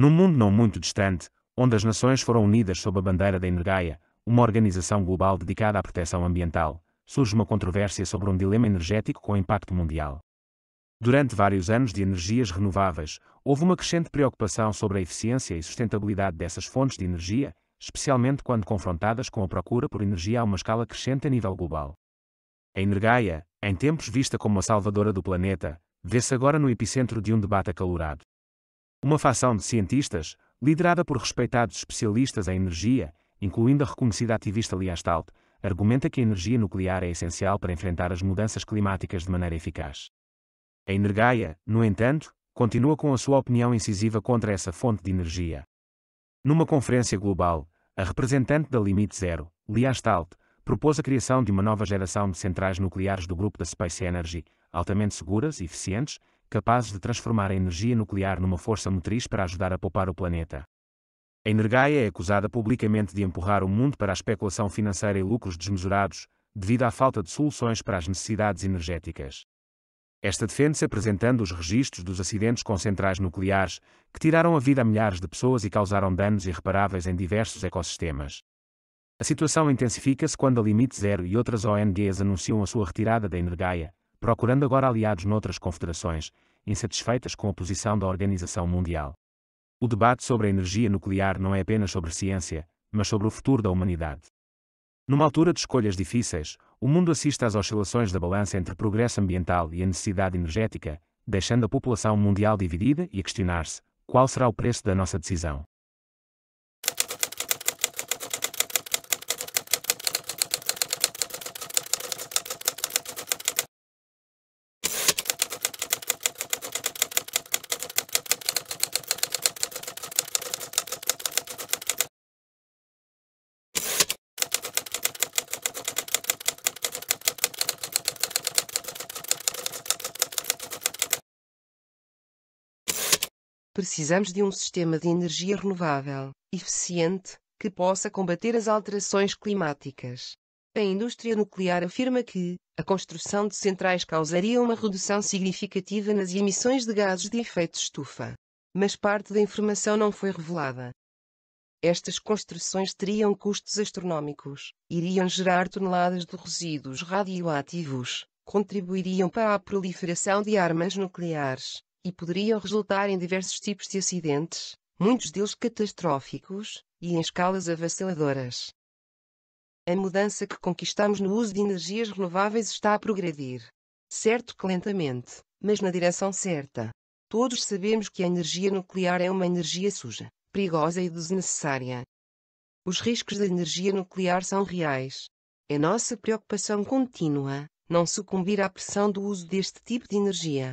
Num mundo não muito distante, onde as nações foram unidas sob a bandeira da Energaia, uma organização global dedicada à proteção ambiental, surge uma controvérsia sobre um dilema energético com impacto mundial. Durante vários anos de energias renováveis, houve uma crescente preocupação sobre a eficiência e sustentabilidade dessas fontes de energia, especialmente quando confrontadas com a procura por energia a uma escala crescente a nível global. A Energaia, em tempos vista como a salvadora do planeta, vê-se agora no epicentro de um debate acalorado. Uma facção de cientistas, liderada por respeitados especialistas em energia, incluindo a reconhecida ativista Lia Stout, argumenta que a energia nuclear é essencial para enfrentar as mudanças climáticas de maneira eficaz. A Energaia, no entanto, continua com a sua opinião incisiva contra essa fonte de energia. Numa conferência global, a representante da Limite Zero, Lia Stout, propôs a criação de uma nova geração de centrais nucleares do grupo da Space Energy, altamente seguras e eficientes, Capazes de transformar a energia nuclear numa força motriz para ajudar a poupar o planeta. A Energaia é acusada publicamente de empurrar o mundo para a especulação financeira e lucros desmesurados, devido à falta de soluções para as necessidades energéticas. Esta defende-se apresentando os registros dos acidentes com centrais nucleares, que tiraram a vida a milhares de pessoas e causaram danos irreparáveis em diversos ecossistemas. A situação intensifica-se quando a Limite Zero e outras ONGs anunciam a sua retirada da Energaia, procurando agora aliados noutras confederações, insatisfeitas com a posição da Organização Mundial. O debate sobre a energia nuclear não é apenas sobre ciência, mas sobre o futuro da humanidade. Numa altura de escolhas difíceis, o mundo assiste às oscilações da balança entre progresso ambiental e a necessidade energética, deixando a população mundial dividida e a questionar-se qual será o preço da nossa decisão. precisamos de um sistema de energia renovável, eficiente, que possa combater as alterações climáticas. A indústria nuclear afirma que a construção de centrais causaria uma redução significativa nas emissões de gases de efeito estufa. Mas parte da informação não foi revelada. Estas construções teriam custos astronômicos, iriam gerar toneladas de resíduos radioativos, contribuiriam para a proliferação de armas nucleares, e poderiam resultar em diversos tipos de acidentes, muitos deles catastróficos, e em escalas avassaladoras. A mudança que conquistamos no uso de energias renováveis está a progredir. Certo que lentamente, mas na direção certa. Todos sabemos que a energia nuclear é uma energia suja, perigosa e desnecessária. Os riscos da energia nuclear são reais. É nossa preocupação contínua não sucumbir à pressão do uso deste tipo de energia.